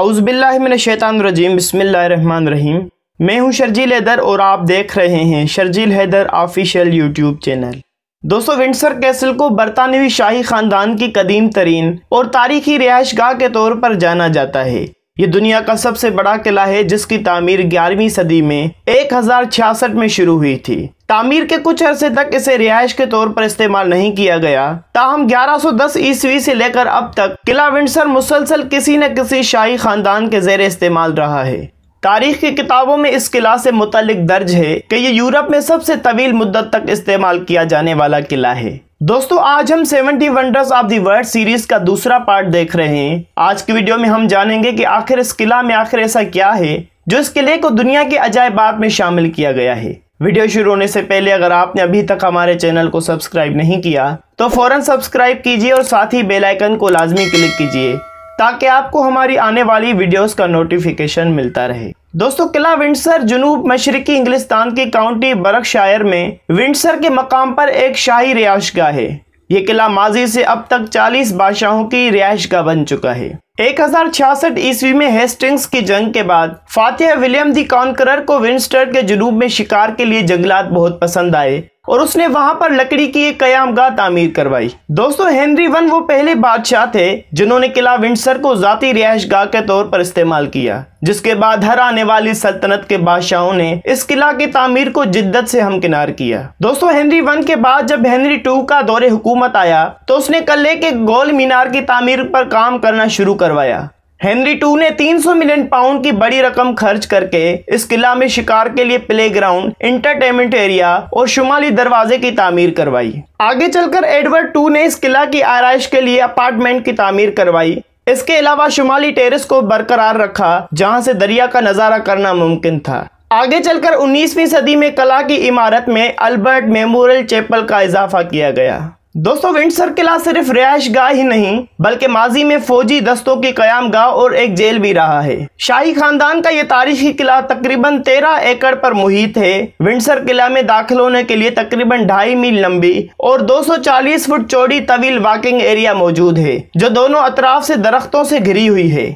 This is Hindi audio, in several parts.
रन रहीम मैं हूं शर्जील हैदर और आप देख रहे हैं Sharjeel Haider official YouTube channel दोस्तों विंडसर कैसल को बरतानवी शाही ख़ानदान की कदीम तरीन और तारीखी रिहाइश गाह के तौर पर जाना जाता है ये दुनिया का सबसे बड़ा किला है जिसकी तामीर ग्यारहवीं सदी में एक में शुरू हुई थी तामीर के कुछ अरसे तक इसे रिहायश के तौर पर इस्तेमाल नहीं किया गया ताहम 1110 ईस्वी से लेकर अब तक किला विंडसर मुसलसल किसी न किसी शाही खानदान के जेर इस्तेमाल रहा है तारीख की किताबों में इस किला से मुतल दर्ज है कि ये यूरोप में सबसे तवील मुद्दत तक इस्तेमाल किया जाने वाला किला है दोस्तों आज हम 70 wonders of the world series का दूसरा पार्ट देख रहे हैं आज की वीडियो में हम जानेंगे कि आखिर इस किला में आखिर ऐसा क्या है जो इस किले को दुनिया के अजायबात में शामिल किया गया है वीडियो शुरू होने से पहले अगर आपने अभी तक हमारे चैनल को सब्सक्राइब नहीं किया तो फौरन सब्सक्राइब कीजिए और साथ ही बेलाइकन को लाजमी क्लिक कीजिए ताकि आपको हमारी आने वाली वीडियोज का नोटिफिकेशन मिलता रहे दोस्तों किला विंडसर जनूब मशरकी इंग्लिस्तान के काउंटी शायर में विंडसर के मकाम पर एक शाही गाह है ये किला माजी से अब तक 40 बादशाहों की गाह बन चुका है एक हजार ईस्वी में हेस्टिंग्स की जंग के बाद फातिह विलियम दी कॉन्करर को विंस्टर के जुनूब में शिकार के लिए जंगलात बहुत पसंद आए और उसने वहां पर लकड़ी की एक कयाम तामीर करवाई दोस्तों हेनरी वन वो पहले बादशाह थे जिन्होंने किला विंडसर को जाती रिहायश गाह के तौर पर इस्तेमाल किया जिसके बाद हर आने वाली सल्तनत के बादशाहों ने इस किला की तामीर को जिद्दत से हमकिनार किया दोस्तों हेनरी वन के बाद जब हेनरी टू का दौरे हुकूमत आया तो उसने कल्ले के गोल मीनार की तामीर पर काम करना शुरू कर करवाया हेनरी टू ने 300 मिलियन पाउंड की बड़ी रकम खर्च करके इस किला में शिकार के लिए प्लेग्राउंड, इंटरटेनमेंट एरिया और शुमाली दरवाजे की तामीर करवाई आगे चलकर एडवर्ड टू ने इस किला की आरइश के लिए अपार्टमेंट की तामीर करवाई इसके अलावा शुमाली टेरेस को बरकरार रखा जहां से दरिया का नज़ारा करना मुमकिन था आगे चलकर 19वीं सदी में कला की इमारत में अल्बर्ट मेमोरियल चैपल का इजाफा किया गया दोस्तों विंडसर किला सिर्फ रिहायश गाह ही नहीं बल्कि माजी में फौजी दस्तों की क्याम गाह और एक जेल भी रहा है शाही खानदान का ये तारीखी किला तकरीबन तेरह एकड़ पर मुहित है विंडसर किला में दाखिल होने के लिए तकरीबन ढाई मील लंबी और 240 फुट चौड़ी तवील वॉकिंग एरिया मौजूद है जो दोनों अतराफ से दरख्तों से घिरी हुई है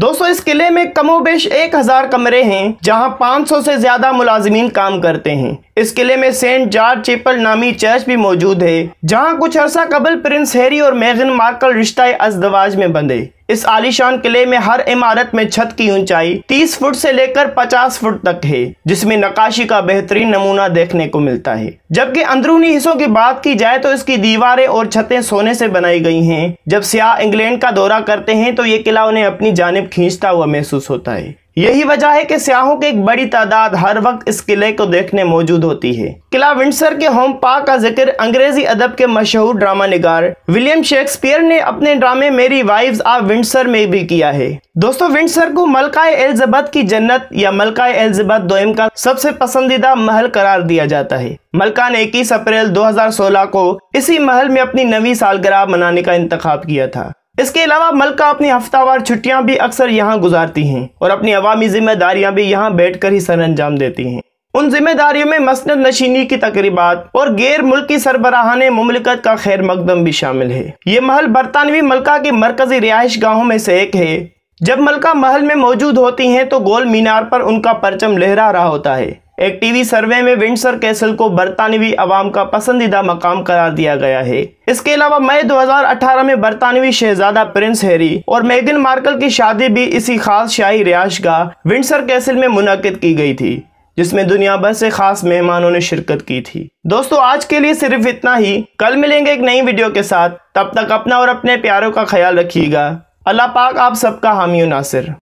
दोस्तों इस किले में कमोबेश एक हजार कमरे हैं जहां 500 से ज्यादा मुलाजमीन काम करते हैं इस किले में सेंट जॉर्ज चेपल नामी चर्च भी मौजूद है जहां कुछ अरसा कबल प्रिंस हैरी और मेगन मार्कल रिश्ता अजदवाज में बंधे इस आलिशान किले में हर इमारत में छत की ऊंचाई 30 फुट से लेकर 50 फुट तक है जिसमें नकाशी का बेहतरीन नमूना देखने को मिलता है जबकि अंदरूनी हिस्सों की बात की जाए तो इसकी दीवारें और छतें सोने से बनाई गई हैं जब सियाह इंग्लैंड का दौरा करते हैं तो ये किला उन्हें अपनी जानब खींचता हुआ महसूस होता है यही वजह है कि सियाहों की एक बड़ी तादाद हर वक्त इस किले को देखने मौजूद होती है किला विंडसर के होम पार्क का जिक्र अंग्रेजी अदब के मशहूर ड्रामा निगार विलियम शेक्सपियर ने अपने ड्रामे मेरी वाइव्स ऑफ विंडसर में भी किया है दोस्तों विंडसर को मलका एलिजबेथ की जन्नत या मलका एलिजबेथ दोयम का सबसे पसंदीदा महल करार दिया जाता है मलका ने इक्कीस अप्रैल दो को इसी महल में अपनी नवी सालगराह मनाने का इंतख्या किया था इसके अलावा मलका अपनी हफ्तावार छुट्टियां भी अक्सर यहाँ गुजारती हैं और अपनी अवामी जिम्मेदारियां भी यहाँ बैठ ही सर अंजाम देती हैं उन जिम्मेदारियों में मसनद नशीनी की तकरीबात और गैर मुल्की सरबराहान मुमलिकत का खैर मकदम भी शामिल है ये महल बरतानवी मलका के मरकजी रिहाइश गाहों में से एक है जब मलका महल में मौजूद होती हैं तो गोल मीनार पर उनका परचम लहरा रहा होता है एक टीवी सर्वे में विंडसर कैसल को बरतानवी आवाम का पसंदीदा मकाम करार दिया गया है इसके अलावा मई 2018 में बरतानवी शहजादा प्रिंस हैरी और मेगन मार्कल की शादी भी इसी खास शाही रिहाश का विंडसर कैसल में मुनद की गई थी जिसमें दुनिया भर से खास मेहमानों ने शिरकत की थी दोस्तों आज के लिए सिर्फ इतना ही कल मिलेंगे एक नई वीडियो के साथ तब तक अपना और अपने प्यारों का ख्याल रखिएगा अल्लाह पाक आप सबका हामी नासिर